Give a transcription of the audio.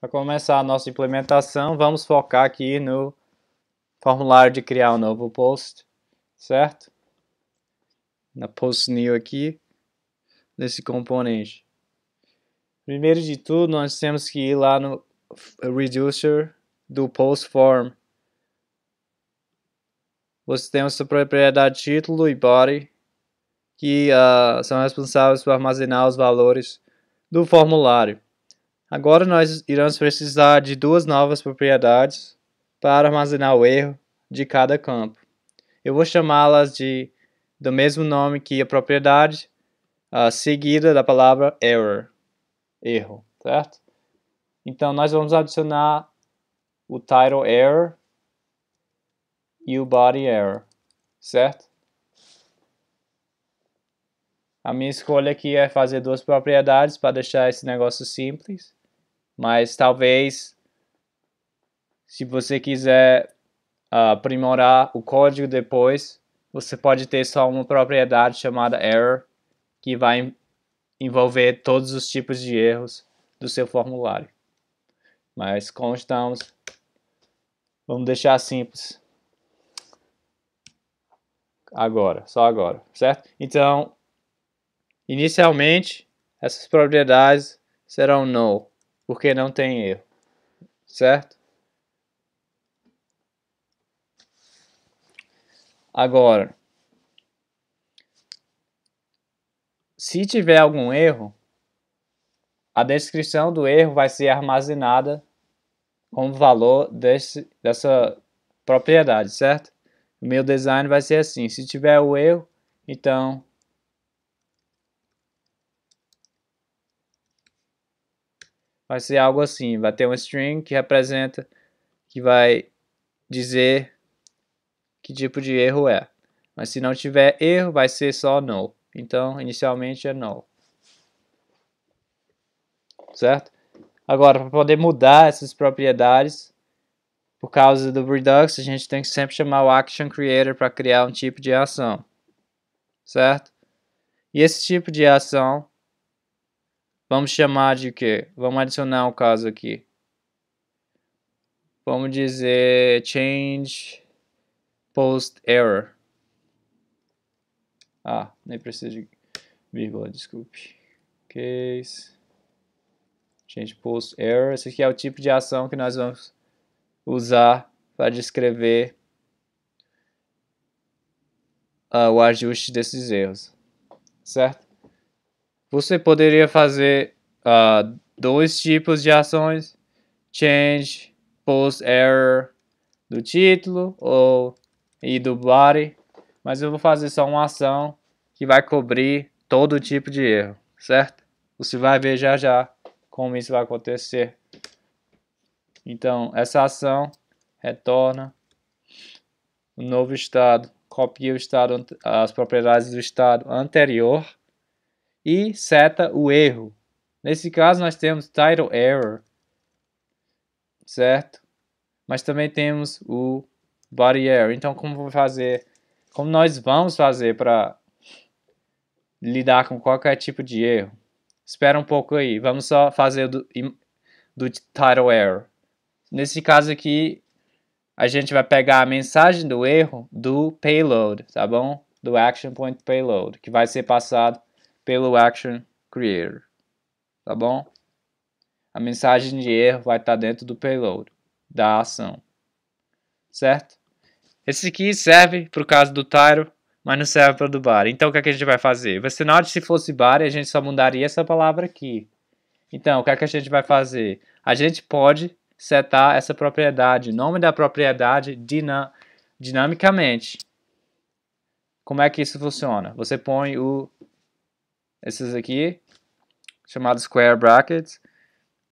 Para começar a nossa implementação, vamos focar aqui no formulário de criar um novo post, certo? Na post new aqui, nesse componente. Primeiro de tudo, nós temos que ir lá no reducer do post form. Você tem essa propriedade título e body, que uh, são responsáveis por armazenar os valores do formulário. Agora nós iremos precisar de duas novas propriedades para armazenar o erro de cada campo. Eu vou chamá-las de do mesmo nome que a propriedade, uh, seguida da palavra error, erro, certo? Então nós vamos adicionar o title error e o body error, certo? A minha escolha aqui é fazer duas propriedades para deixar esse negócio simples. Mas talvez, se você quiser uh, aprimorar o código depois, você pode ter só uma propriedade chamada error, que vai envolver todos os tipos de erros do seu formulário. Mas como estamos, vamos deixar simples. Agora, só agora, certo? Então, inicialmente, essas propriedades serão null porque não tem erro, certo? Agora, se tiver algum erro, a descrição do erro vai ser armazenada como valor desse, dessa propriedade, certo? meu design vai ser assim. Se tiver o erro, então vai ser algo assim, vai ter um string que representa, que vai dizer que tipo de erro é. Mas se não tiver erro, vai ser só null. Então, inicialmente é null. Certo? Agora, para poder mudar essas propriedades, por causa do Redux, a gente tem que sempre chamar o Action Creator para criar um tipo de ação. Certo? E esse tipo de ação Vamos chamar de quê? Vamos adicionar um caso aqui. Vamos dizer change post error. Ah, nem preciso de vírgula, desculpe. Case change post error. Esse aqui é o tipo de ação que nós vamos usar para descrever uh, o ajuste desses erros, certo? Você poderia fazer uh, dois tipos de ações: change post error do título ou e do body, mas eu vou fazer só uma ação que vai cobrir todo tipo de erro, certo? Você vai ver já já como isso vai acontecer. Então, essa ação retorna o um novo estado, copia o estado, as propriedades do estado anterior e seta o erro. Nesse caso, nós temos title error, certo? Mas também temos o body error. Então, como fazer, como nós vamos fazer para lidar com qualquer tipo de erro? Espera um pouco aí. Vamos só fazer do, do title error. Nesse caso aqui, a gente vai pegar a mensagem do erro do payload, tá bom? Do action point payload, que vai ser passado pelo Action Creator, tá bom? A mensagem de erro vai estar tá dentro do payload da ação, certo? Esse aqui serve para o caso do Tyro, mas não serve para o do bar. Então o que, é que a gente vai fazer? Você note se fosse bar, a gente só mudaria essa palavra aqui. Então o que, é que a gente vai fazer? A gente pode setar essa propriedade, o nome da propriedade dinamicamente. Como é que isso funciona? Você põe o esses aqui, chamados square brackets,